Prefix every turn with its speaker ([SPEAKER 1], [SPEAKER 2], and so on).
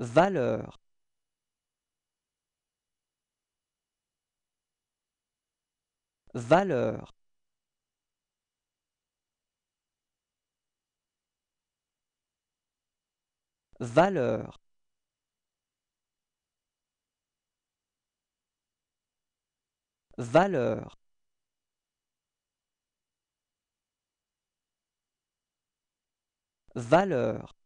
[SPEAKER 1] valeur valeur valeur valeur valeur